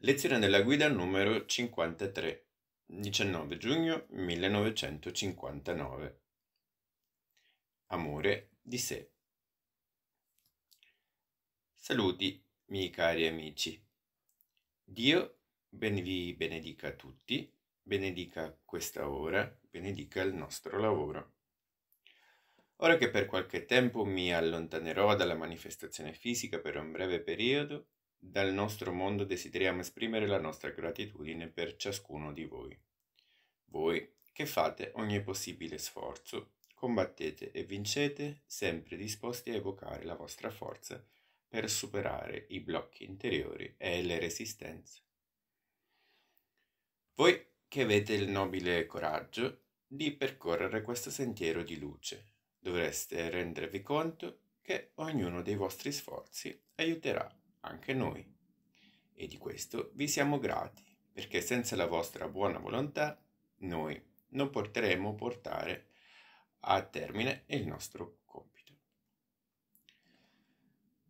Lezione della guida numero 53, 19 giugno 1959. Amore di sé. Saluti, miei cari amici. Dio ben vi benedica tutti, benedica questa ora, benedica il nostro lavoro. Ora che per qualche tempo mi allontanerò dalla manifestazione fisica per un breve periodo, dal nostro mondo desideriamo esprimere la nostra gratitudine per ciascuno di voi. Voi che fate ogni possibile sforzo, combattete e vincete sempre disposti a evocare la vostra forza per superare i blocchi interiori e le resistenze. Voi che avete il nobile coraggio di percorrere questo sentiero di luce, dovreste rendervi conto che ognuno dei vostri sforzi aiuterà anche noi. E di questo vi siamo grati, perché senza la vostra buona volontà noi non potremo portare a termine il nostro compito.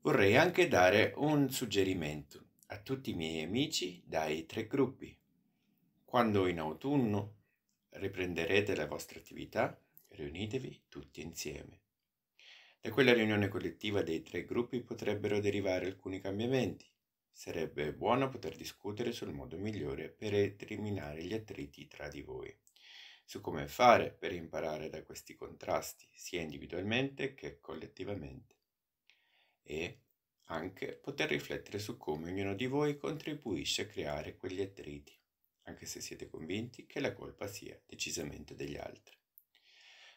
Vorrei anche dare un suggerimento a tutti i miei amici dai tre gruppi. Quando in autunno riprenderete la vostra attività, riunitevi tutti insieme da quella riunione collettiva dei tre gruppi potrebbero derivare alcuni cambiamenti. Sarebbe buono poter discutere sul modo migliore per eliminare gli attriti tra di voi, su come fare per imparare da questi contrasti, sia individualmente che collettivamente, e anche poter riflettere su come ognuno di voi contribuisce a creare quegli attriti, anche se siete convinti che la colpa sia decisamente degli altri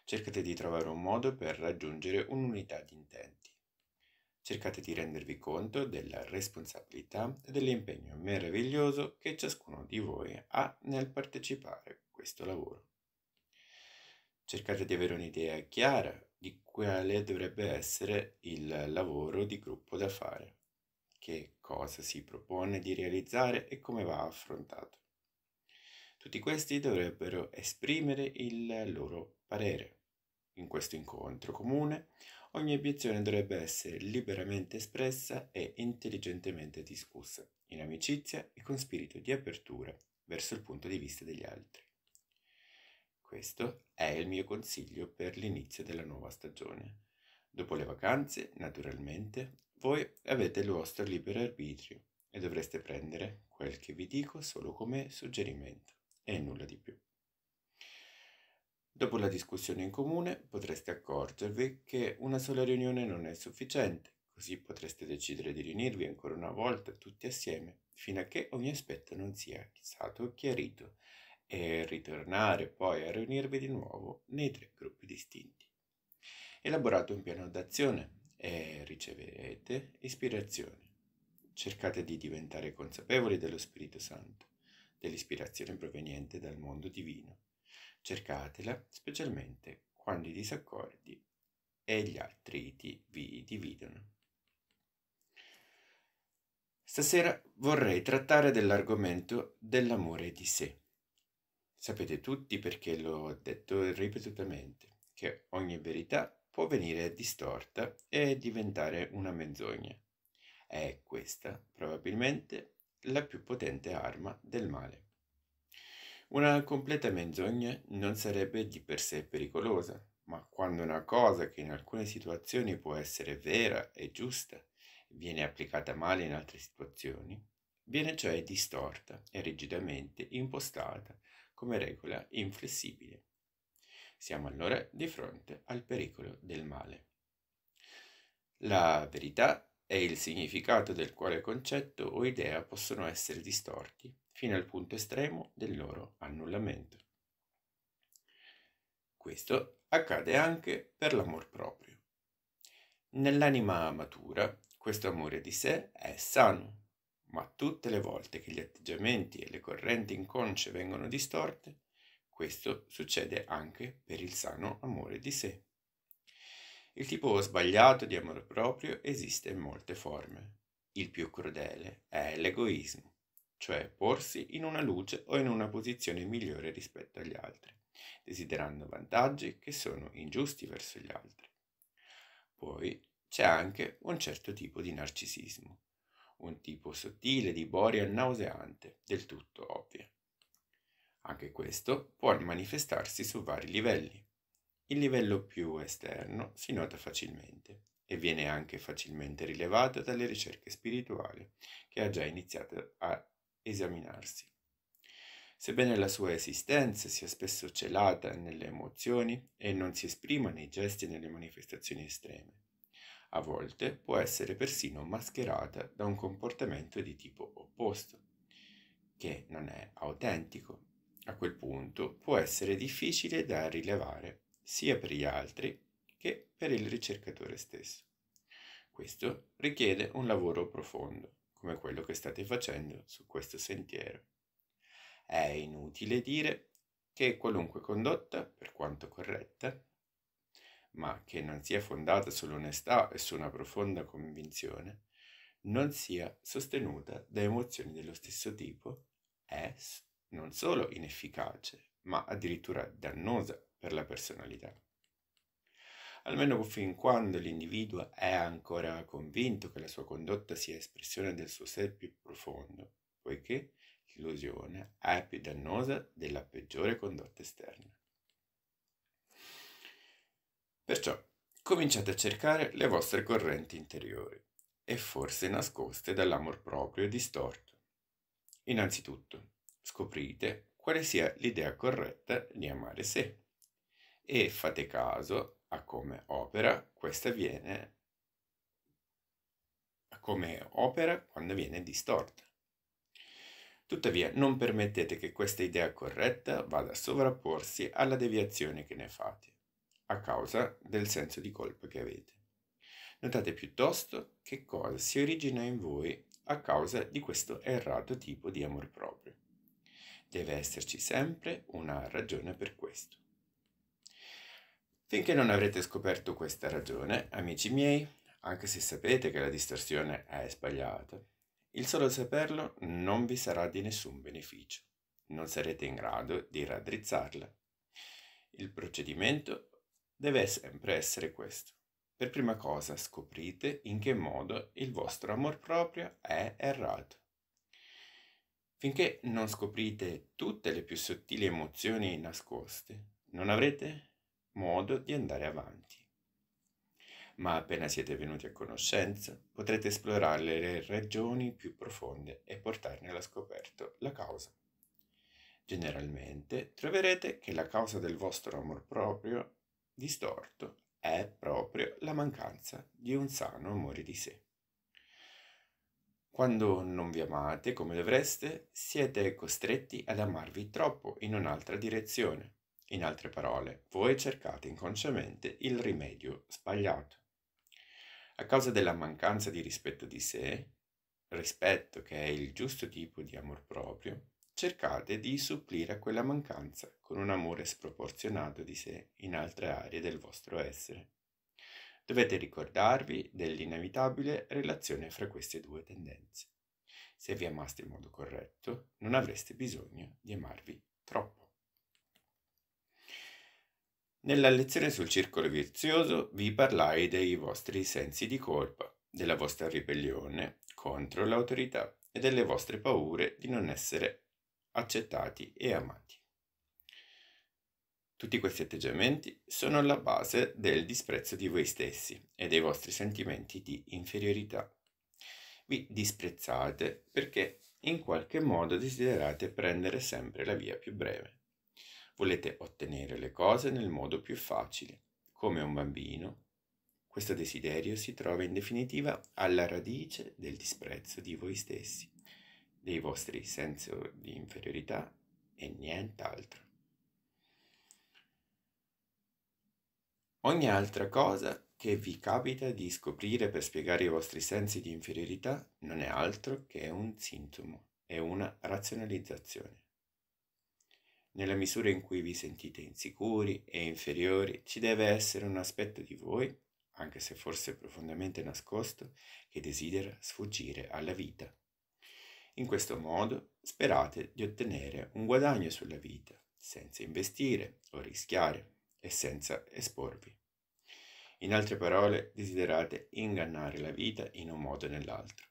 cercate di trovare un modo per raggiungere un'unità di intenti. Cercate di rendervi conto della responsabilità e dell'impegno meraviglioso che ciascuno di voi ha nel partecipare a questo lavoro. Cercate di avere un'idea chiara di quale dovrebbe essere il lavoro di gruppo da fare, che cosa si propone di realizzare e come va affrontato. Tutti questi dovrebbero esprimere il loro parere in questo incontro comune, ogni obiezione dovrebbe essere liberamente espressa e intelligentemente discussa, in amicizia e con spirito di apertura verso il punto di vista degli altri. Questo è il mio consiglio per l'inizio della nuova stagione. Dopo le vacanze, naturalmente, voi avete il vostro libero arbitrio e dovreste prendere quel che vi dico solo come suggerimento e nulla di più. Dopo la discussione in comune potreste accorgervi che una sola riunione non è sufficiente, così potreste decidere di riunirvi ancora una volta tutti assieme, fino a che ogni aspetto non sia stato chiarito, e ritornare poi a riunirvi di nuovo nei tre gruppi distinti. Elaborate un piano d'azione e riceverete ispirazione. Cercate di diventare consapevoli dello Spirito Santo, dell'ispirazione proveniente dal mondo divino Cercatela specialmente quando i disaccordi e gli attriti vi dividono. Stasera vorrei trattare dell'argomento dell'amore di sé. Sapete tutti perché l'ho detto ripetutamente, che ogni verità può venire distorta e diventare una menzogna. È questa probabilmente la più potente arma del male. Una completa menzogna non sarebbe di per sé pericolosa, ma quando una cosa che in alcune situazioni può essere vera e giusta viene applicata male in altre situazioni, viene cioè distorta e rigidamente impostata come regola inflessibile. Siamo allora di fronte al pericolo del male. La verità è il significato del quale concetto o idea possono essere distorti fino al punto estremo del loro annullamento. Questo accade anche per l'amor proprio. Nell'anima matura questo amore di sé è sano, ma tutte le volte che gli atteggiamenti e le correnti inconsce vengono distorte, questo succede anche per il sano amore di sé. Il tipo sbagliato di amore proprio esiste in molte forme. Il più crudele è l'egoismo cioè porsi in una luce o in una posizione migliore rispetto agli altri, desiderando vantaggi che sono ingiusti verso gli altri. Poi c'è anche un certo tipo di narcisismo, un tipo sottile di boria nauseante, del tutto ovvio. Anche questo può manifestarsi su vari livelli. Il livello più esterno si nota facilmente e viene anche facilmente rilevato dalle ricerche spirituali che ha già iniziato a esaminarsi. Sebbene la sua esistenza sia spesso celata nelle emozioni e non si esprima nei gesti e nelle manifestazioni estreme, a volte può essere persino mascherata da un comportamento di tipo opposto, che non è autentico. A quel punto può essere difficile da rilevare sia per gli altri che per il ricercatore stesso. Questo richiede un lavoro profondo come quello che state facendo su questo sentiero. È inutile dire che qualunque condotta, per quanto corretta, ma che non sia fondata sull'onestà e su una profonda convinzione, non sia sostenuta da emozioni dello stesso tipo, è non solo inefficace, ma addirittura dannosa per la personalità almeno fin quando l'individuo è ancora convinto che la sua condotta sia espressione del suo sé più profondo, poiché l'illusione è più dannosa della peggiore condotta esterna. Perciò cominciate a cercare le vostre correnti interiori e forse nascoste dall'amor proprio distorto. Innanzitutto, scoprite quale sia l'idea corretta di amare sé e fate caso a come opera, questa viene a come opera quando viene distorta. Tuttavia non permettete che questa idea corretta vada a sovrapporsi alla deviazione che ne fate, a causa del senso di colpa che avete. Notate piuttosto che cosa si origina in voi a causa di questo errato tipo di amor proprio. Deve esserci sempre una ragione per questo. Finché non avrete scoperto questa ragione, amici miei, anche se sapete che la distorsione è sbagliata, il solo saperlo non vi sarà di nessun beneficio. Non sarete in grado di raddrizzarla. Il procedimento deve sempre essere questo. Per prima cosa scoprite in che modo il vostro amor proprio è errato. Finché non scoprite tutte le più sottili emozioni nascoste, non avrete modo di andare avanti. Ma appena siete venuti a conoscenza, potrete esplorare le ragioni più profonde e portarne alla scoperta la causa. Generalmente troverete che la causa del vostro amor proprio distorto è proprio la mancanza di un sano amore di sé. Quando non vi amate come dovreste, siete costretti ad amarvi troppo in un'altra direzione in altre parole, voi cercate inconsciamente il rimedio sbagliato. A causa della mancanza di rispetto di sé, rispetto che è il giusto tipo di amor proprio, cercate di supplire a quella mancanza con un amore sproporzionato di sé in altre aree del vostro essere. Dovete ricordarvi dell'inevitabile relazione fra queste due tendenze. Se vi amaste in modo corretto, non avreste bisogno di amarvi troppo. Nella lezione sul circolo vizioso vi parlai dei vostri sensi di colpa, della vostra ribellione contro l'autorità e delle vostre paure di non essere accettati e amati. Tutti questi atteggiamenti sono alla base del disprezzo di voi stessi e dei vostri sentimenti di inferiorità. Vi disprezzate perché in qualche modo desiderate prendere sempre la via più breve. Volete ottenere le cose nel modo più facile. Come un bambino, questo desiderio si trova in definitiva alla radice del disprezzo di voi stessi, dei vostri sensi di inferiorità e nient'altro. Ogni altra cosa che vi capita di scoprire per spiegare i vostri sensi di inferiorità non è altro che un sintomo, è una razionalizzazione. Nella misura in cui vi sentite insicuri e inferiori, ci deve essere un aspetto di voi, anche se forse profondamente nascosto, che desidera sfuggire alla vita. In questo modo sperate di ottenere un guadagno sulla vita, senza investire o rischiare e senza esporvi. In altre parole, desiderate ingannare la vita in un modo o nell'altro.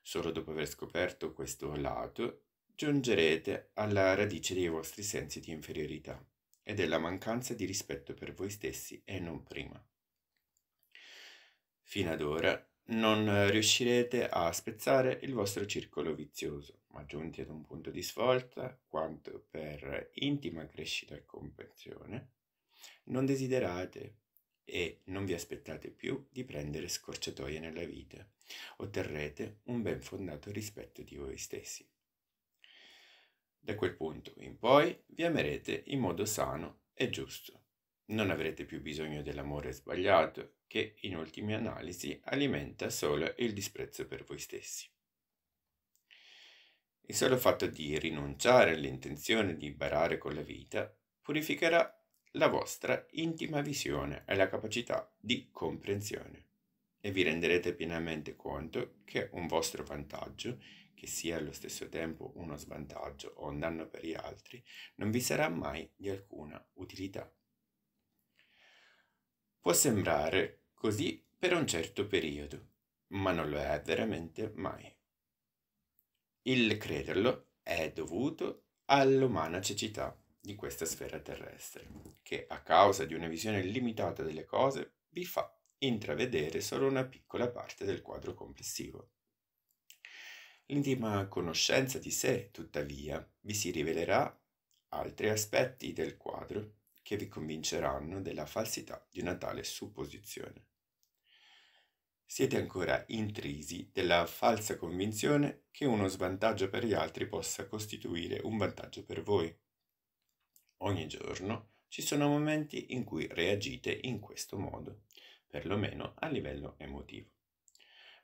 Solo dopo aver scoperto questo lato giungerete alla radice dei vostri sensi di inferiorità e della mancanza di rispetto per voi stessi e non prima. Fino ad ora non riuscirete a spezzare il vostro circolo vizioso, ma giunti ad un punto di svolta, quanto per intima crescita e comprensione, non desiderate e non vi aspettate più di prendere scorciatoie nella vita. Otterrete un ben fondato rispetto di voi stessi. Da quel punto in poi vi amerete in modo sano e giusto. Non avrete più bisogno dell'amore sbagliato che, in ultima analisi, alimenta solo il disprezzo per voi stessi. Il solo fatto di rinunciare all'intenzione di barare con la vita purificherà la vostra intima visione e la capacità di comprensione e vi renderete pienamente conto che un vostro vantaggio che sia allo stesso tempo uno svantaggio o un danno per gli altri, non vi sarà mai di alcuna utilità. Può sembrare così per un certo periodo, ma non lo è veramente mai. Il crederlo è dovuto all'umana cecità di questa sfera terrestre, che a causa di una visione limitata delle cose vi fa intravedere solo una piccola parte del quadro complessivo. L'intima conoscenza di sé, tuttavia, vi si rivelerà altri aspetti del quadro che vi convinceranno della falsità di una tale supposizione. Siete ancora intrisi della falsa convinzione che uno svantaggio per gli altri possa costituire un vantaggio per voi. Ogni giorno ci sono momenti in cui reagite in questo modo, perlomeno a livello emotivo.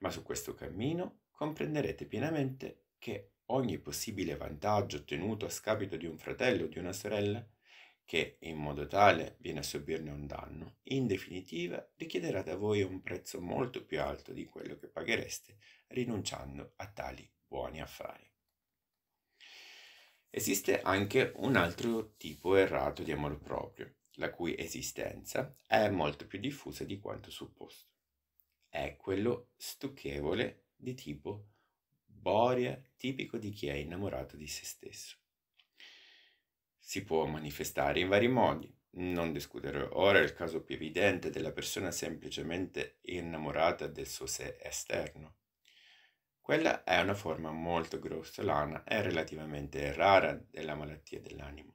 Ma su questo cammino comprenderete pienamente che ogni possibile vantaggio ottenuto a scapito di un fratello o di una sorella, che in modo tale viene a subirne un danno, in definitiva richiederà da voi un prezzo molto più alto di quello che paghereste rinunciando a tali buoni affari. Esiste anche un altro tipo errato di amor proprio, la cui esistenza è molto più diffusa di quanto supposto. È quello stucchevole di tipo Boria, tipico di chi è innamorato di se stesso. Si può manifestare in vari modi, non discuterò ora il caso più evidente della persona semplicemente innamorata del suo sé esterno. Quella è una forma molto grossolana e relativamente rara della malattia dell'anima.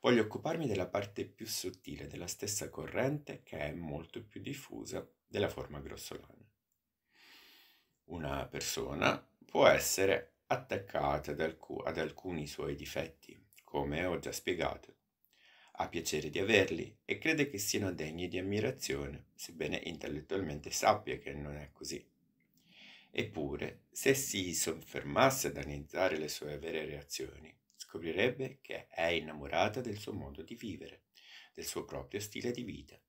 Voglio occuparmi della parte più sottile della stessa corrente che è molto più diffusa della forma grossolana una persona può essere attaccata ad, alc- ad alcuni suoi difetti, come ho già spiegato. Ha piacere di averli e crede che siano degni di ammirazione, sebbene intellettualmente sappia che non è così. Eppure, se si soffermasse ad analizzare le sue vere reazioni, scoprirebbe che è innamorata del suo modo di vivere, del suo proprio stile di vita.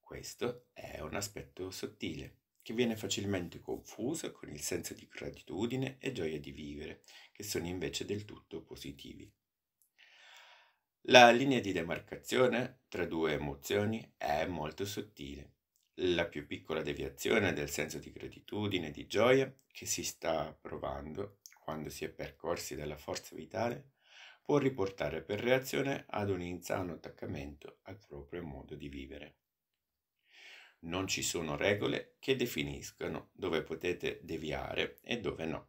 Questo è un aspetto sottile, che viene facilmente confusa con il senso di gratitudine e gioia di vivere, che sono invece del tutto positivi. La linea di demarcazione tra due emozioni è molto sottile. La più piccola deviazione del senso di gratitudine e di gioia che si sta provando quando si è percorsi dalla forza vitale può riportare per reazione ad un insano attaccamento al proprio modo di vivere. Non ci sono regole che definiscano dove potete deviare e dove no.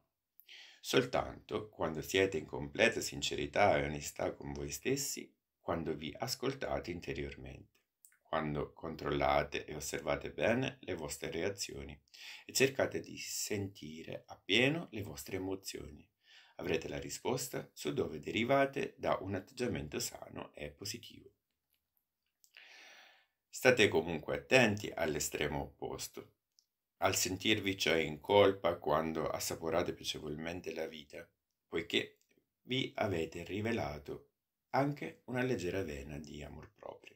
Soltanto quando siete in completa sincerità e onestà con voi stessi, quando vi ascoltate interiormente, quando controllate e osservate bene le vostre reazioni e cercate di sentire appieno le vostre emozioni, avrete la risposta su dove derivate da un atteggiamento sano e positivo. State comunque attenti all'estremo opposto, al sentirvi cioè in colpa quando assaporate piacevolmente la vita, poiché vi avete rivelato anche una leggera vena di amor proprio.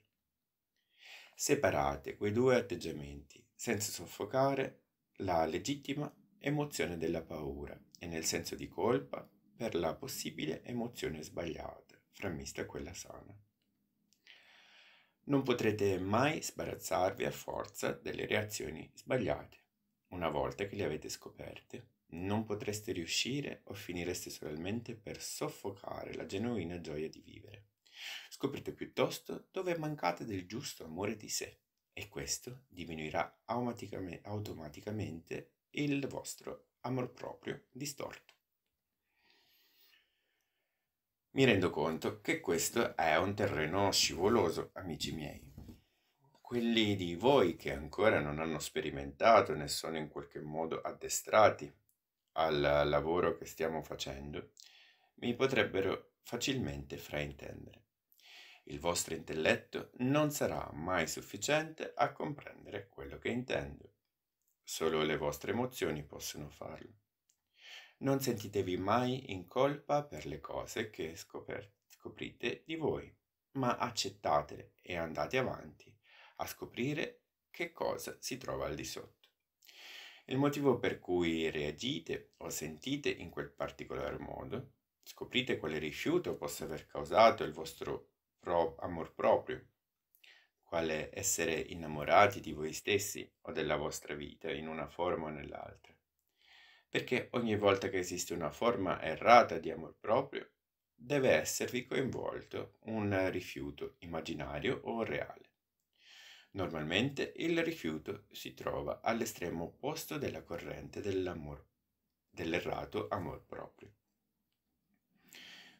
Separate quei due atteggiamenti senza soffocare la legittima emozione della paura e nel senso di colpa per la possibile emozione sbagliata, frammista a quella sana. Non potrete mai sbarazzarvi a forza delle reazioni sbagliate. Una volta che le avete scoperte, non potreste riuscire o finireste solamente per soffocare la genuina gioia di vivere. Scoprite piuttosto dove mancate del giusto amore di sé e questo diminuirà automaticamente il vostro amor proprio distorto mi rendo conto che questo è un terreno scivoloso, amici miei. Quelli di voi che ancora non hanno sperimentato né sono in qualche modo addestrati al lavoro che stiamo facendo, mi potrebbero facilmente fraintendere. Il vostro intelletto non sarà mai sufficiente a comprendere quello che intendo. Solo le vostre emozioni possono farlo. Non sentitevi mai in colpa per le cose che scoper- scoprite di voi, ma accettatele e andate avanti a scoprire che cosa si trova al di sotto. Il motivo per cui reagite o sentite in quel particolar modo, scoprite quale rifiuto possa aver causato il vostro pro- amor proprio, quale essere innamorati di voi stessi o della vostra vita in una forma o nell'altra perché ogni volta che esiste una forma errata di amor proprio, deve esservi coinvolto un rifiuto immaginario o reale. Normalmente il rifiuto si trova all'estremo opposto della corrente dell'amor, dell'errato amor proprio.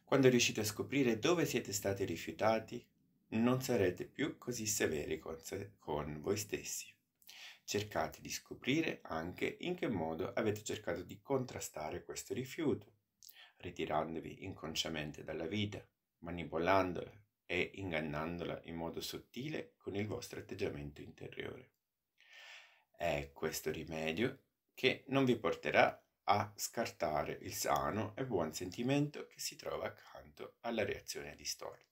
Quando riuscite a scoprire dove siete stati rifiutati, non sarete più così severi con, se- con voi stessi cercate di scoprire anche in che modo avete cercato di contrastare questo rifiuto, ritirandovi inconsciamente dalla vita, manipolandola e ingannandola in modo sottile con il vostro atteggiamento interiore. È questo rimedio che non vi porterà a scartare il sano e buon sentimento che si trova accanto alla reazione distorta.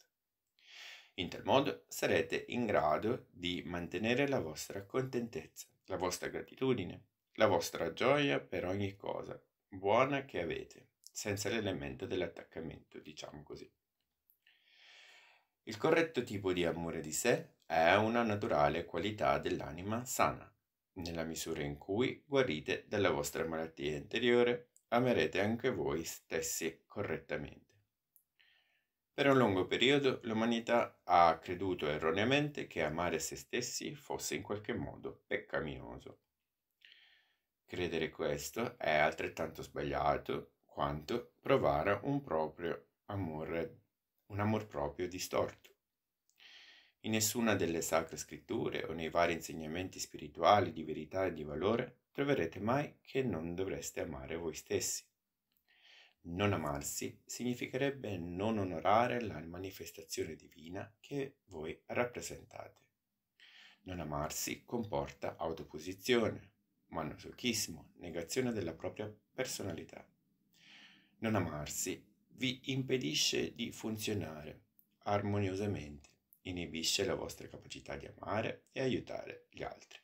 In tal modo sarete in grado di mantenere la vostra contentezza, la vostra gratitudine, la vostra gioia per ogni cosa buona che avete, senza l'elemento dell'attaccamento, diciamo così. Il corretto tipo di amore di sé è una naturale qualità dell'anima sana. Nella misura in cui guarite dalla vostra malattia interiore, amerete anche voi stessi correttamente. Per un lungo periodo l'umanità ha creduto erroneamente che amare se stessi fosse in qualche modo peccaminoso. Credere questo è altrettanto sbagliato quanto provare un proprio amore, un amor proprio distorto. In nessuna delle sacre scritture o nei vari insegnamenti spirituali di verità e di valore troverete mai che non dovreste amare voi stessi. Non amarsi significherebbe non onorare la manifestazione divina che voi rappresentate. Non amarsi comporta autoposizione, manosochismo, negazione della propria personalità. Non amarsi vi impedisce di funzionare armoniosamente, inibisce la vostra capacità di amare e aiutare gli altri.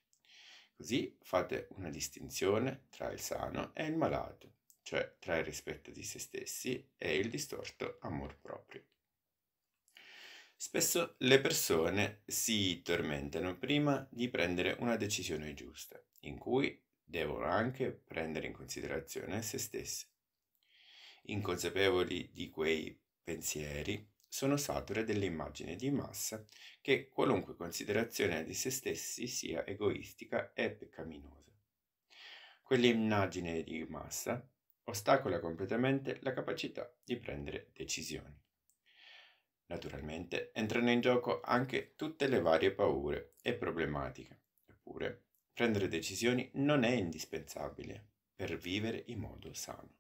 Così fate una distinzione tra il sano e il malato cioè tra il rispetto di se stessi e il distorto amor proprio. Spesso le persone si tormentano prima di prendere una decisione giusta, in cui devono anche prendere in considerazione se stesse. Inconsapevoli di quei pensieri, sono sature dell'immagine di massa che qualunque considerazione di se stessi sia egoistica e peccaminosa. Quell'immagine di massa ostacola completamente la capacità di prendere decisioni. Naturalmente entrano in gioco anche tutte le varie paure e problematiche, eppure prendere decisioni non è indispensabile per vivere in modo sano.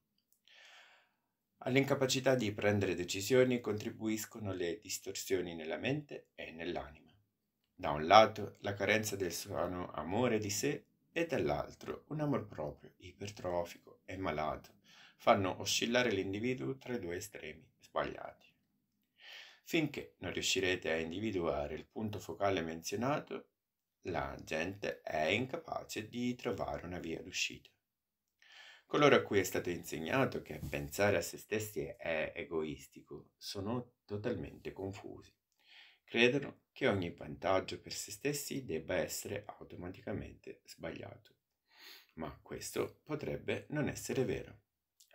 All'incapacità di prendere decisioni contribuiscono le distorsioni nella mente e nell'anima. Da un lato la carenza del sano amore di sé e dall'altro un amor proprio ipertrofico e malato fanno oscillare l'individuo tra i due estremi sbagliati. Finché non riuscirete a individuare il punto focale menzionato, la gente è incapace di trovare una via d'uscita. Coloro a cui è stato insegnato che pensare a se stessi è egoistico sono totalmente confusi. Credono che ogni vantaggio per se stessi debba essere automaticamente sbagliato. Ma questo potrebbe non essere vero.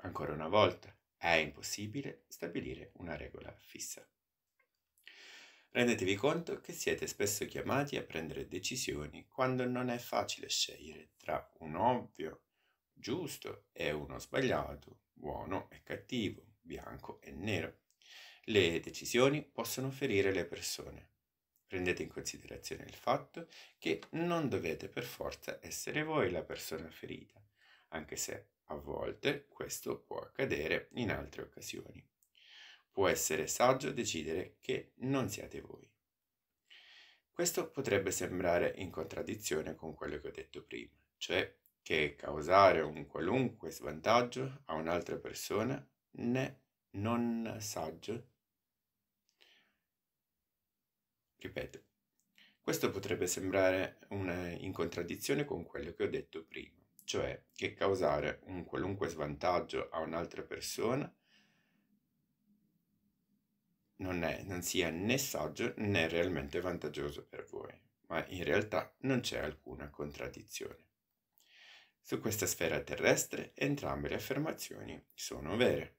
Ancora una volta, è impossibile stabilire una regola fissa. Rendetevi conto che siete spesso chiamati a prendere decisioni quando non è facile scegliere tra un ovvio giusto e uno sbagliato, buono e cattivo, bianco e nero. Le decisioni possono ferire le persone, Prendete in considerazione il fatto che non dovete per forza essere voi la persona ferita, anche se a volte questo può accadere in altre occasioni. Può essere saggio decidere che non siate voi. Questo potrebbe sembrare in contraddizione con quello che ho detto prima, cioè che causare un qualunque svantaggio a un'altra persona né non saggio Ripeto, questo potrebbe sembrare una, eh, in contraddizione con quello che ho detto prima, cioè che causare un qualunque svantaggio a un'altra persona non, è, non sia né saggio né realmente vantaggioso per voi, ma in realtà non c'è alcuna contraddizione. Su questa sfera terrestre entrambe le affermazioni sono vere.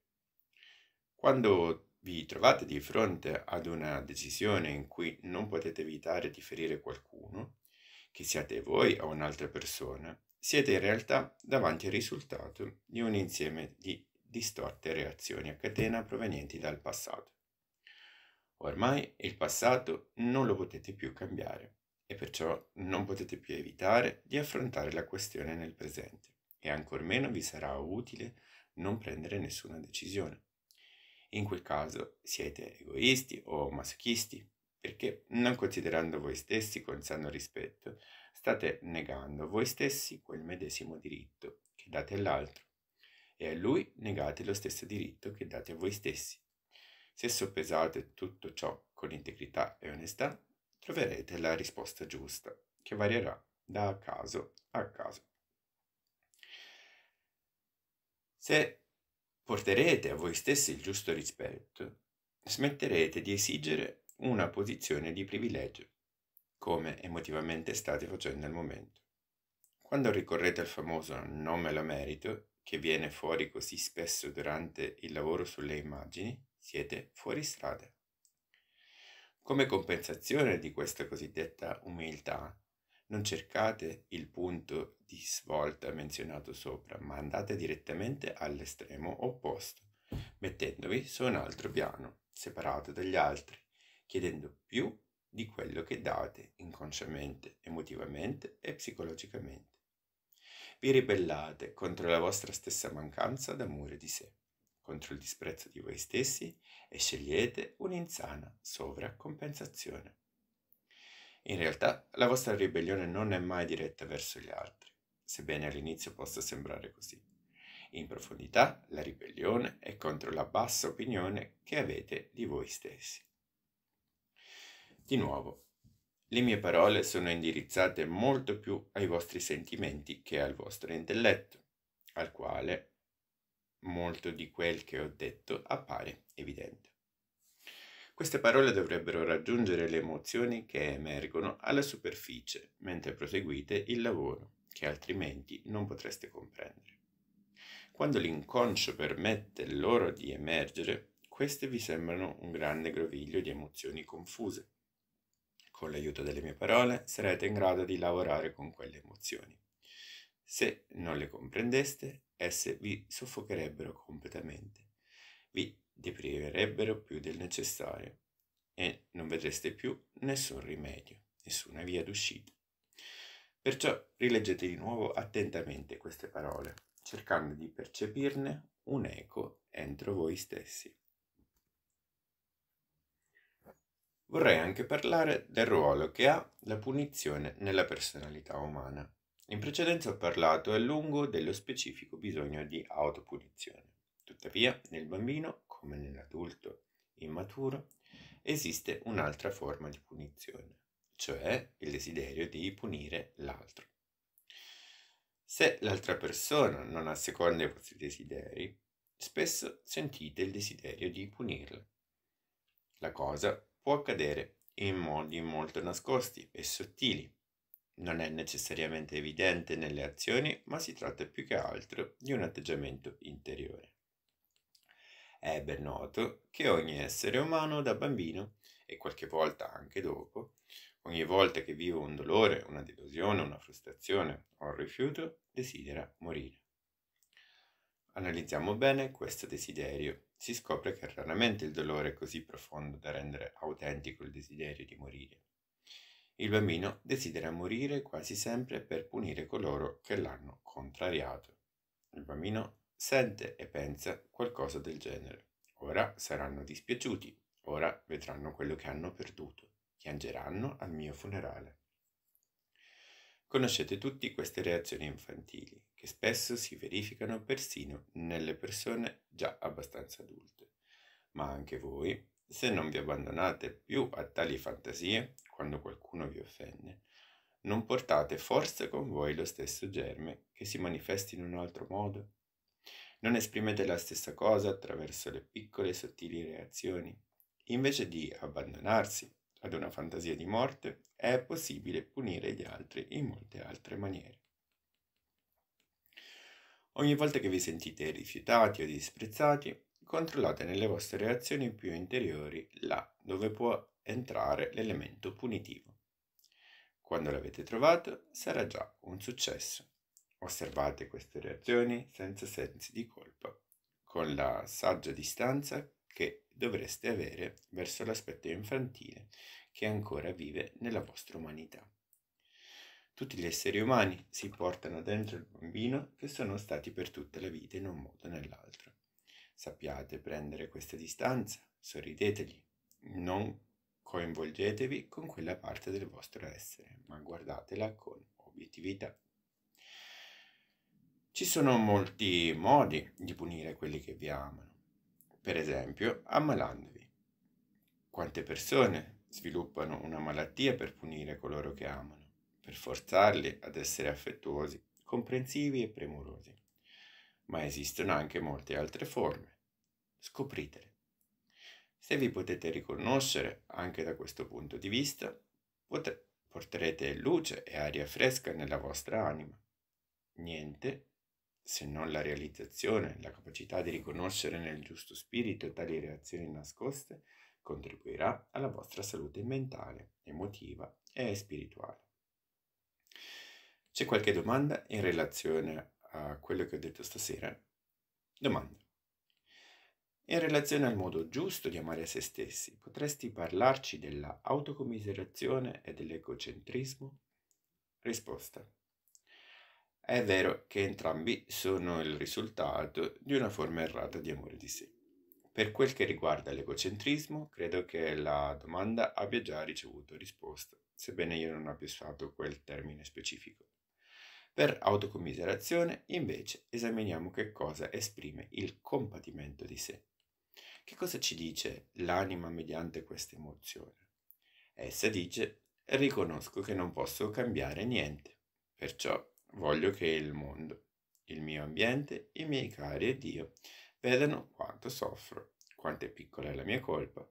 Quando vi trovate di fronte ad una decisione in cui non potete evitare di ferire qualcuno, che siate voi o un'altra persona, siete in realtà davanti al risultato di un insieme di distorte reazioni a catena provenienti dal passato. Ormai il passato non lo potete più cambiare e perciò non potete più evitare di affrontare la questione nel presente e ancor meno vi sarà utile non prendere nessuna decisione. In quel caso siete egoisti o masochisti, perché non considerando voi stessi con sano rispetto, state negando voi stessi quel medesimo diritto che date all'altro, e a lui negate lo stesso diritto che date a voi stessi. Se soppesate tutto ciò con integrità e onestà, troverete la risposta giusta, che varierà da caso a caso. Se porterete a voi stessi il giusto rispetto, smetterete di esigere una posizione di privilegio, come emotivamente state facendo al momento. Quando ricorrete al famoso non me lo merito, che viene fuori così spesso durante il lavoro sulle immagini, siete fuori strada. Come compensazione di questa cosiddetta umiltà, non cercate il punto di svolta menzionato sopra, ma andate direttamente all'estremo opposto, mettendovi su un altro piano, separato dagli altri, chiedendo più di quello che date inconsciamente, emotivamente e psicologicamente. Vi ribellate contro la vostra stessa mancanza d'amore di sé, contro il disprezzo di voi stessi e scegliete un'insana sovraccompensazione. In realtà la vostra ribellione non è mai diretta verso gli altri, sebbene all'inizio possa sembrare così. In profondità la ribellione è contro la bassa opinione che avete di voi stessi. Di nuovo, le mie parole sono indirizzate molto più ai vostri sentimenti che al vostro intelletto, al quale molto di quel che ho detto appare evidente. Queste parole dovrebbero raggiungere le emozioni che emergono alla superficie mentre proseguite il lavoro, che altrimenti non potreste comprendere. Quando l'inconscio permette loro di emergere, queste vi sembrano un grande groviglio di emozioni confuse. Con l'aiuto delle mie parole sarete in grado di lavorare con quelle emozioni. Se non le comprendeste, esse vi soffocherebbero completamente. Vi deprierebbero più del necessario e non vedreste più nessun rimedio, nessuna via d'uscita. Perciò rileggete di nuovo attentamente queste parole, cercando di percepirne un eco entro voi stessi. Vorrei anche parlare del ruolo che ha la punizione nella personalità umana. In precedenza ho parlato a lungo dello specifico bisogno di autopunizione. Tuttavia, nel bambino come nell'adulto immaturo, esiste un'altra forma di punizione, cioè il desiderio di punire l'altro. Se l'altra persona non asseconda i vostri desideri, spesso sentite il desiderio di punirla. La cosa può accadere in modi molto nascosti e sottili. Non è necessariamente evidente nelle azioni, ma si tratta più che altro di un atteggiamento interiore. È ben noto che ogni essere umano da bambino, e qualche volta anche dopo, ogni volta che vive un dolore, una delusione, una frustrazione o un rifiuto, desidera morire. Analizziamo bene questo desiderio. Si scopre che raramente il dolore è così profondo da rendere autentico il desiderio di morire. Il bambino desidera morire quasi sempre per punire coloro che l'hanno contrariato. Il bambino sente e pensa qualcosa del genere. Ora saranno dispiaciuti, ora vedranno quello che hanno perduto, piangeranno al mio funerale. Conoscete tutti queste reazioni infantili, che spesso si verificano persino nelle persone già abbastanza adulte. Ma anche voi, se non vi abbandonate più a tali fantasie quando qualcuno vi offende, non portate forse con voi lo stesso germe che si manifesta in un altro modo? Non esprimete la stessa cosa attraverso le piccole e sottili reazioni. Invece di abbandonarsi ad una fantasia di morte, è possibile punire gli altri in molte altre maniere. Ogni volta che vi sentite rifiutati o disprezzati, controllate nelle vostre reazioni più interiori là dove può entrare l'elemento punitivo. Quando l'avete trovato sarà già un successo. Osservate queste reazioni senza sensi di colpa, con la saggia distanza che dovreste avere verso l'aspetto infantile che ancora vive nella vostra umanità. Tutti gli esseri umani si portano dentro il bambino che sono stati per tutta la vita in un modo o nell'altro. Sappiate prendere questa distanza, sorridetegli, non coinvolgetevi con quella parte del vostro essere, ma guardatela con obiettività. Ci sono molti modi di punire quelli che vi amano, per esempio ammalandovi. Quante persone sviluppano una malattia per punire coloro che amano, per forzarli ad essere affettuosi, comprensivi e premurosi. Ma esistono anche molte altre forme. Scopritele. Se vi potete riconoscere anche da questo punto di vista, potrete porterete luce e aria fresca nella vostra anima. Niente se non la realizzazione, la capacità di riconoscere nel giusto spirito tali reazioni nascoste contribuirà alla vostra salute mentale, emotiva e spirituale. C'è qualche domanda in relazione a quello che ho detto stasera? Domanda. In relazione al modo giusto di amare se stessi, potresti parlarci dell'autocommiserazione e dell'egocentrismo? Risposta. È vero che entrambi sono il risultato di una forma errata di amore di sé. Per quel che riguarda l'egocentrismo, credo che la domanda abbia già ricevuto risposta, sebbene io non abbia usato quel termine specifico. Per autocommiserazione, invece, esaminiamo che cosa esprime il compatimento di sé. Che cosa ci dice l'anima mediante questa emozione? Essa dice, riconosco che non posso cambiare niente, perciò Voglio che il mondo, il mio ambiente, i miei cari e Dio vedano quanto soffro, quanto è piccola è la mia colpa,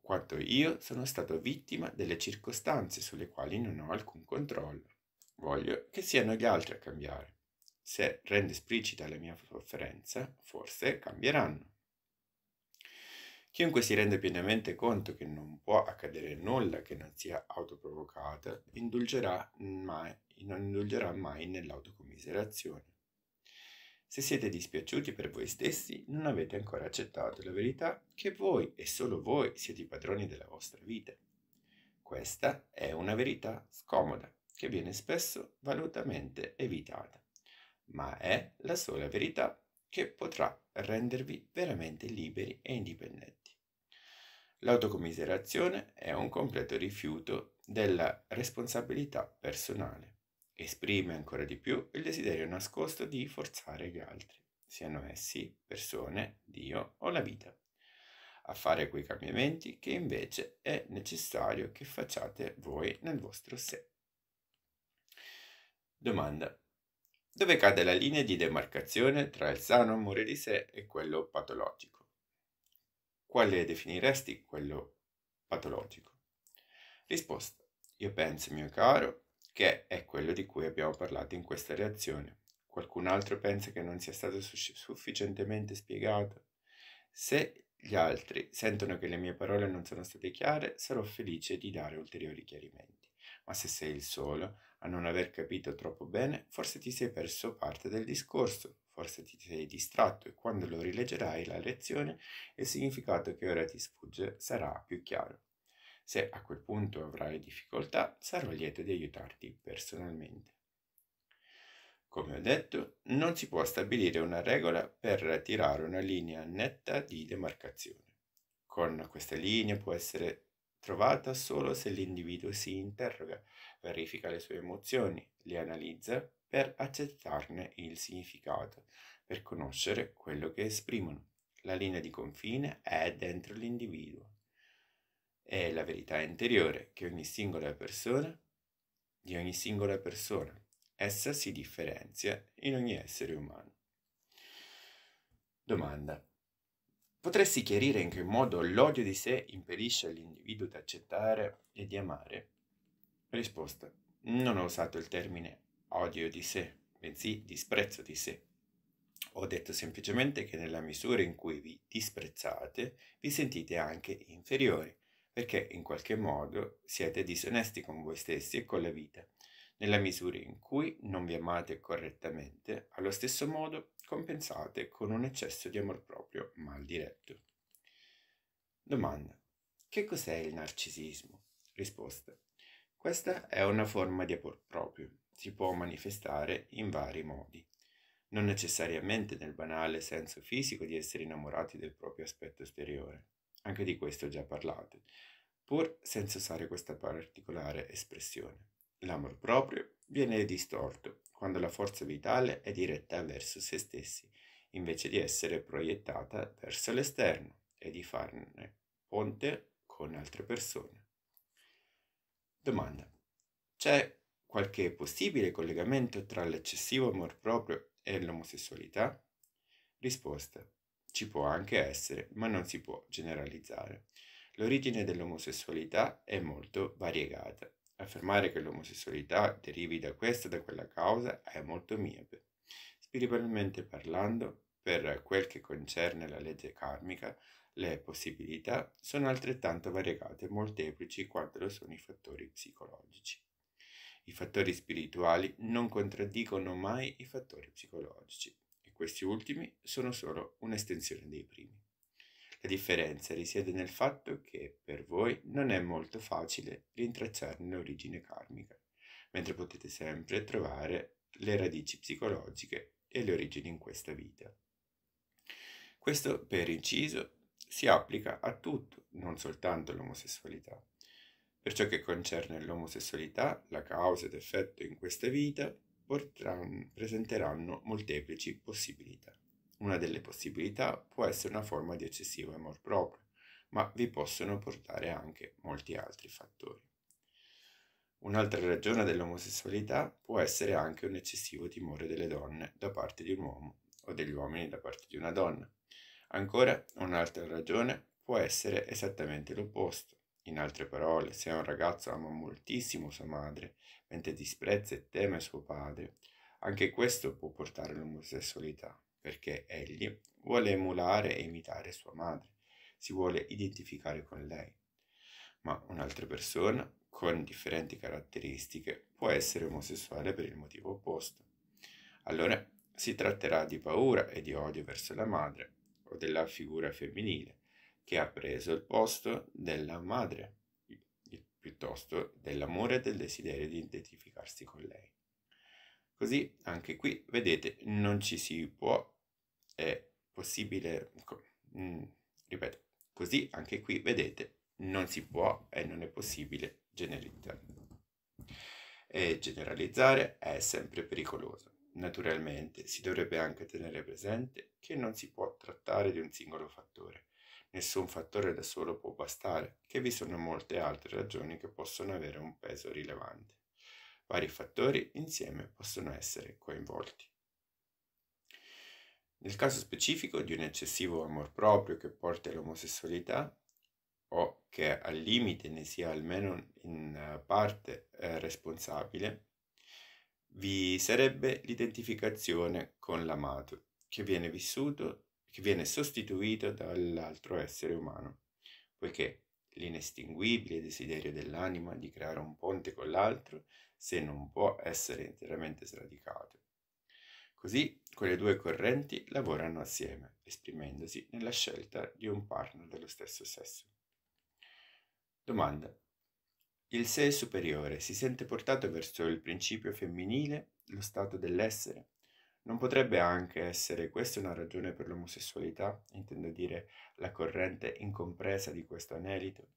quanto io sono stato vittima delle circostanze sulle quali non ho alcun controllo. Voglio che siano gli altri a cambiare. Se rende esplicita la mia sofferenza, forse cambieranno. Chiunque si rende pienamente conto che non può accadere nulla che non sia autoprovocata, indulgerà mai, non indulgerà mai nell'autocommiserazione. Se siete dispiaciuti per voi stessi, non avete ancora accettato la verità che voi e solo voi siete i padroni della vostra vita. Questa è una verità scomoda, che viene spesso valutamente evitata, ma è la sola verità che potrà rendervi veramente liberi e indipendenti. L'autocommiserazione è un completo rifiuto della responsabilità personale. Esprime ancora di più il desiderio nascosto di forzare gli altri, siano essi persone, Dio o la vita, a fare quei cambiamenti che invece è necessario che facciate voi nel vostro sé. Domanda dove cade la linea di demarcazione tra il sano amore di sé e quello patologico. Quale definiresti quello patologico? Risposta. Io penso, mio caro, che è quello di cui abbiamo parlato in questa reazione. Qualcun altro pensa che non sia stato sufficientemente spiegato? Se gli altri sentono che le mie parole non sono state chiare, sarò felice di dare ulteriori chiarimenti ma se sei il solo a non aver capito troppo bene, forse ti sei perso parte del discorso, forse ti sei distratto e quando lo rileggerai la lezione, il significato che ora ti sfugge sarà più chiaro. Se a quel punto avrai difficoltà, sarò lieto di aiutarti personalmente. Come ho detto, non si può stabilire una regola per tirare una linea netta di demarcazione. Con questa linea può essere trovata solo se l'individuo si interroga, verifica le sue emozioni, le analizza per accettarne il significato, per conoscere quello che esprimono. La linea di confine è dentro l'individuo. È la verità interiore che ogni singola persona di ogni singola persona. Essa si differenzia in ogni essere umano. Domanda. Potresti chiarire in che modo l'odio di sé impedisce all'individuo di accettare e di amare? Risposta. Non ho usato il termine odio di sé, bensì disprezzo di sé. Ho detto semplicemente che nella misura in cui vi disprezzate, vi sentite anche inferiori, perché in qualche modo siete disonesti con voi stessi e con la vita. Nella misura in cui non vi amate correttamente, allo stesso modo compensate con un eccesso di amor proprio mal diretto. Domanda. Che cos'è il narcisismo? Risposta. Questa è una forma di amor proprio. Si può manifestare in vari modi. Non necessariamente nel banale senso fisico di essere innamorati del proprio aspetto esteriore. Anche di questo già parlato, pur senza usare questa particolare espressione. L'amor proprio viene distorto quando la forza vitale è diretta verso se stessi, invece di essere proiettata verso l'esterno e di farne ponte con altre persone. Domanda. C'è qualche possibile collegamento tra l'eccessivo amor proprio e l'omosessualità? Risposta. Ci può anche essere, ma non si può generalizzare. L'origine dell'omosessualità è molto variegata Affermare che l'omosessualità derivi da questa e da quella causa è molto miope. Spiritualmente parlando, per quel che concerne la legge karmica, le possibilità sono altrettanto variegate e molteplici quanto lo sono i fattori psicologici. I fattori spirituali non contraddicono mai i fattori psicologici e questi ultimi sono solo un'estensione dei primi. La differenza risiede nel fatto che per voi non è molto facile rintracciarne l'origine karmica, mentre potete sempre trovare le radici psicologiche e le origini in questa vita. Questo, per inciso, si applica a tutto, non soltanto all'omosessualità. Per ciò che concerne l'omosessualità, la causa ed effetto in questa vita porteranno, presenteranno molteplici possibilità. Una delle possibilità può essere una forma di eccessivo amor proprio, ma vi possono portare anche molti altri fattori. Un'altra ragione dell'omosessualità può essere anche un eccessivo timore delle donne da parte di un uomo o degli uomini da parte di una donna. Ancora, un'altra ragione può essere esattamente l'opposto. In altre parole, se un ragazzo ama moltissimo sua madre, mentre disprezza e teme suo padre, anche questo può portare all'omosessualità perché egli vuole emulare e imitare sua madre, si vuole identificare con lei. Ma un'altra persona con differenti caratteristiche può essere omosessuale per il motivo opposto. Allora si tratterà di paura e di odio verso la madre o della figura femminile che ha preso il posto della madre piuttosto dell'amore e del desiderio di identificarsi con lei. Così anche qui, vedete, non ci si può, è possibile, mh, mm, ripeto, così anche qui, vedete, non si può e non è possibile generalizzare. E generalizzare è sempre pericoloso. Naturalmente si dovrebbe anche tenere presente che non si può trattare di un singolo fattore. Nessun fattore da solo può bastare, che vi sono molte altre ragioni che possono avere un peso rilevante. Vari fattori insieme possono essere coinvolti. Nel caso specifico di un eccessivo amor proprio che porta all'omosessualità o che al limite ne sia almeno in parte eh, responsabile, vi sarebbe l'identificazione con l'amato, che viene vissuto, che viene sostituito dall'altro essere umano, poiché l'inestinguibile desiderio dell'anima di creare un ponte con l'altro se non può essere interamente sradicato. Così quelle due correnti lavorano assieme, esprimendosi nella scelta di un partner dello stesso sesso. Domanda. Il sé superiore si sente portato verso il principio femminile, lo stato dell'essere? Non potrebbe anche essere questa una ragione per l'omosessualità, intendo dire la corrente incompresa di questo anelito?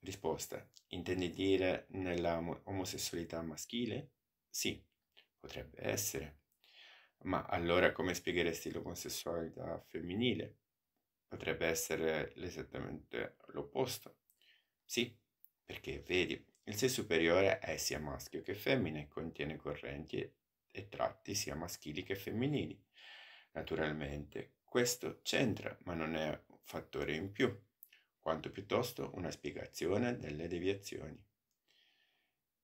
Risposta. Intendi dire nella omosessualità maschile? Sì, potrebbe essere. Ma allora come spiegheresti l'omosessualità femminile? Potrebbe essere esattamente l'opposto. Sì, perché vedi, il sé superiore è sia maschio che femmina e contiene correnti e tratti sia maschili che femminili. Naturalmente, questo c'entra, ma non è un fattore in più quanto piuttosto una spiegazione delle deviazioni.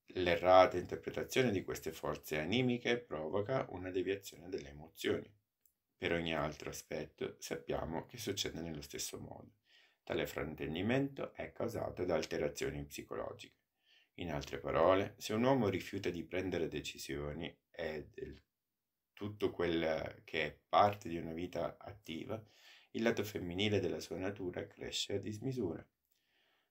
L'errata interpretazione di queste forze animiche provoca una deviazione delle emozioni. Per ogni altro aspetto sappiamo che succede nello stesso modo. Tale fraintendimento è causato da alterazioni psicologiche. In altre parole, se un uomo rifiuta di prendere decisioni e del tutto quel che è parte di una vita attiva, il lato femminile della sua natura cresce a dismisura.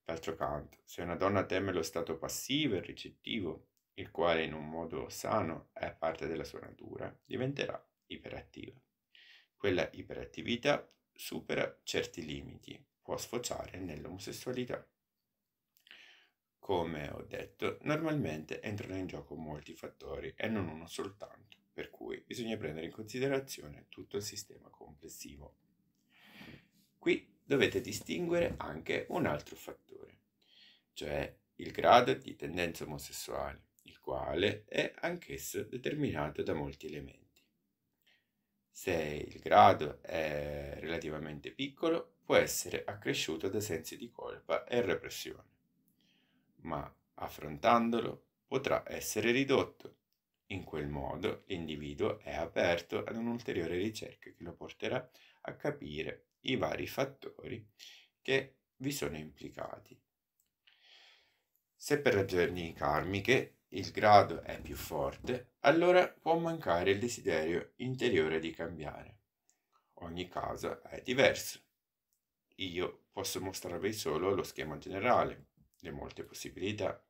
D'altro canto, se una donna teme lo stato passivo e ricettivo, il quale in un modo sano è parte della sua natura, diventerà iperattiva. Quella iperattività supera certi limiti, può sfociare nell'omosessualità. Come ho detto, normalmente entrano in gioco molti fattori e non uno soltanto, per cui bisogna prendere in considerazione tutto il sistema complessivo Qui dovete distinguere anche un altro fattore, cioè il grado di tendenza omosessuale, il quale è anch'esso determinato da molti elementi. Se il grado è relativamente piccolo, può essere accresciuto da sensi di colpa e repressione, ma affrontandolo potrà essere ridotto. In quel modo l'individuo è aperto ad un'ulteriore ricerca che lo porterà a capire i vari fattori che vi sono implicati. Se per ragioni karmiche il grado è più forte, allora può mancare il desiderio interiore di cambiare. Ogni caso è diverso. Io posso mostrarvi solo lo schema generale, le molte possibilità.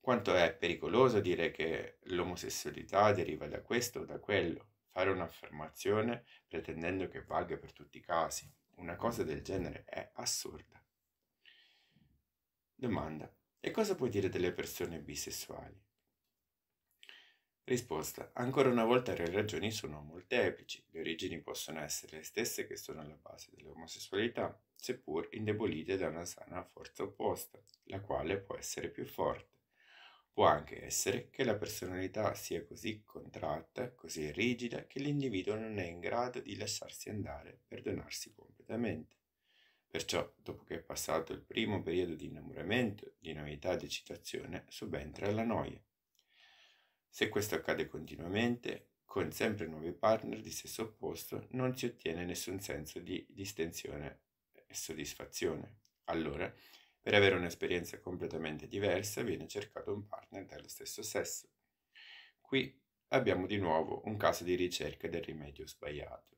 Quanto è pericoloso dire che l'omosessualità deriva da questo o da quello, fare un'affermazione pretendendo che valga per tutti i casi. Una cosa del genere è assurda. Domanda. E cosa puoi dire delle persone bisessuali? Risposta. Ancora una volta le ragioni sono molteplici. Le origini possono essere le stesse che sono alla base dell'omosessualità, seppur indebolite da una sana forza opposta, la quale può essere più forte. Può anche essere che la personalità sia così contratta, così rigida, che l'individuo non è in grado di lasciarsi andare, perdonarsi completamente. Perciò, dopo che è passato il primo periodo di innamoramento, di novità, di eccitazione, subentra la noia. Se questo accade continuamente, con sempre nuovi partner di stesso opposto, non si ottiene nessun senso di distensione e soddisfazione. Allora, per avere un'esperienza completamente diversa viene cercato un partner dello stesso sesso. Qui abbiamo di nuovo un caso di ricerca del rimedio sbagliato,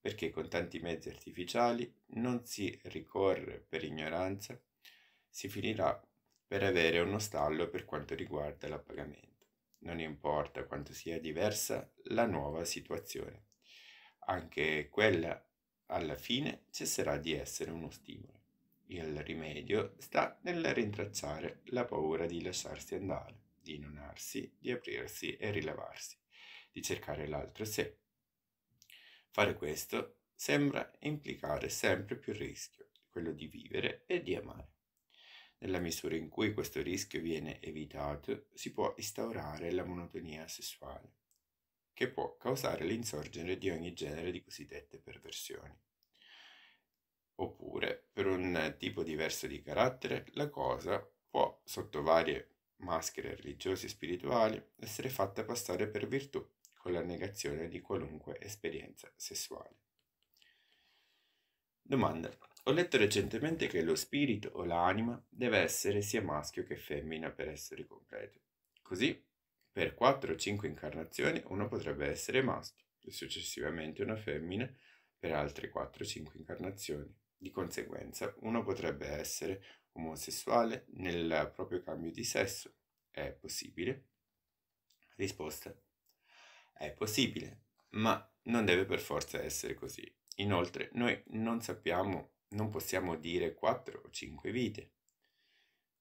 perché con tanti mezzi artificiali non si ricorre per ignoranza, si finirà per avere uno stallo per quanto riguarda l'appagamento. Non importa quanto sia diversa la nuova situazione, anche quella alla fine cesserà di essere uno stimolo. Il rimedio sta nel rintracciare la paura di lasciarsi andare, di inonarsi, di aprirsi e rilevarsi, di cercare l'altro sé. Fare questo sembra implicare sempre più rischio, quello di vivere e di amare. Nella misura in cui questo rischio viene evitato, si può instaurare la monotonia sessuale, che può causare l'insorgere di ogni genere di cosiddette perversioni. Oppure, per un tipo diverso di carattere, la cosa può, sotto varie maschere religiose e spirituali, essere fatta passare per virtù con la negazione di qualunque esperienza sessuale. Domanda. Ho letto recentemente che lo spirito o l'anima deve essere sia maschio che femmina per essere completo. Così, per 4 o 5 incarnazioni uno potrebbe essere maschio e successivamente una femmina per altre 4 o 5 incarnazioni. Di conseguenza, uno potrebbe essere omosessuale nel proprio cambio di sesso. È possibile? Risposta. È possibile, ma non deve per forza essere così. Inoltre, noi non sappiamo, non possiamo dire quattro o cinque vite.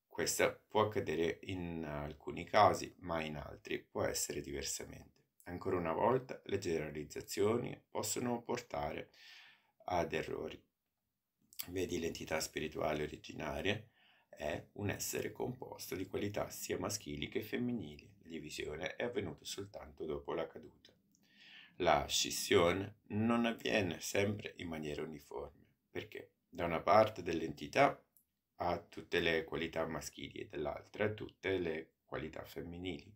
Questa può accadere in alcuni casi, ma in altri può essere diversamente. Ancora una volta, le generalizzazioni possono portare ad errori Vedi l'entità spirituale originaria è un essere composto di qualità sia maschili che femminili. La divisione è avvenuta soltanto dopo la caduta. La scissione non avviene sempre in maniera uniforme, perché da una parte dell'entità ha tutte le qualità maschili e dall'altra tutte le qualità femminili.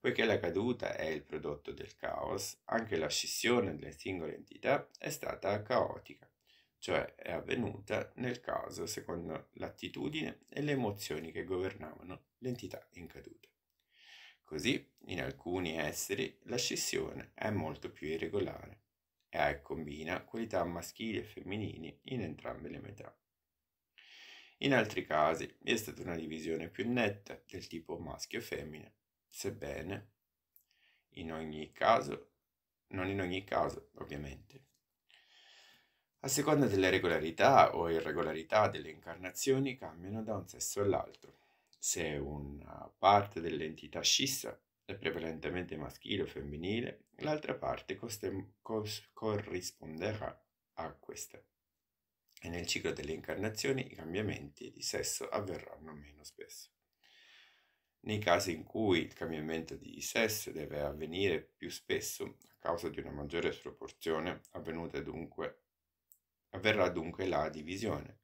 Poiché la caduta è il prodotto del caos, anche la scissione delle singole entità è stata caotica cioè è avvenuta nel caso secondo l'attitudine e le emozioni che governavano l'entità in caduta. Così, in alcuni esseri, la scissione è molto più irregolare e combina qualità maschili e femminili in entrambe le metà. In altri casi vi è stata una divisione più netta del tipo maschio femmine sebbene in ogni caso, non in ogni caso ovviamente, a seconda delle regolarità o irregolarità delle incarnazioni cambiano da un sesso all'altro. Se una parte dell'entità scissa è prevalentemente maschile o femminile, l'altra parte coste- cos- corrisponderà a questa. E nel ciclo delle incarnazioni i cambiamenti di sesso avverranno meno spesso. Nei casi in cui il cambiamento di sesso deve avvenire più spesso, a causa di una maggiore sproporzione, avvenuta dunque avverrà dunque la divisione.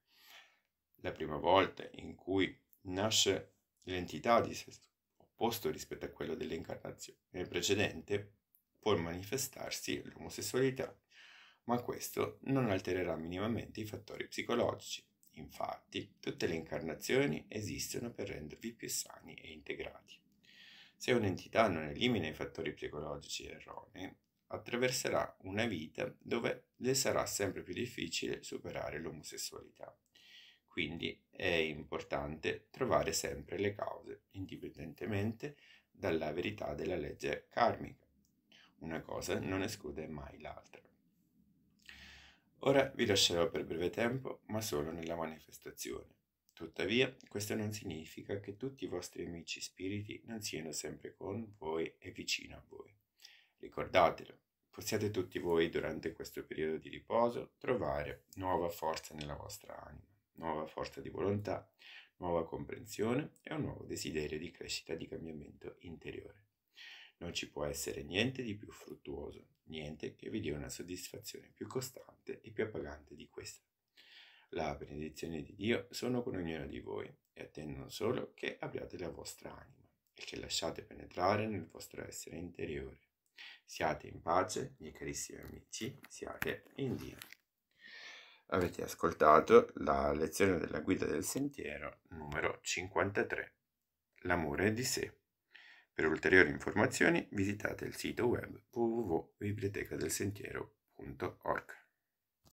La prima volta in cui nasce l'entità di sesso opposto rispetto a quello dell'incarnazione precedente può manifestarsi l'omosessualità, ma questo non altererà minimamente i fattori psicologici. Infatti, tutte le incarnazioni esistono per rendervi più sani e integrati. Se un'entità non elimina i fattori psicologici erronei, attraverserà una vita dove le sarà sempre più difficile superare l'omosessualità. Quindi è importante trovare sempre le cause, indipendentemente dalla verità della legge karmica. Una cosa non esclude mai l'altra. Ora vi lascerò per breve tempo, ma solo nella manifestazione. Tuttavia, questo non significa che tutti i vostri amici spiriti non siano sempre con voi e vicino a voi. Ricordatelo, possiate tutti voi durante questo periodo di riposo trovare nuova forza nella vostra anima, nuova forza di volontà, nuova comprensione e un nuovo desiderio di crescita di cambiamento interiore. Non ci può essere niente di più fruttuoso, niente che vi dia una soddisfazione più costante e più appagante di questa. La benedizione di Dio sono con ognuno di voi e attendono solo che apriate la vostra anima e che lasciate penetrare nel vostro essere interiore. Siate in pace, miei carissimi amici, siate in Dio. Avete ascoltato la lezione della guida del sentiero numero 53, l'amore di sé. Per ulteriori informazioni visitate il sito web www.bibliotecadelsentiero.org.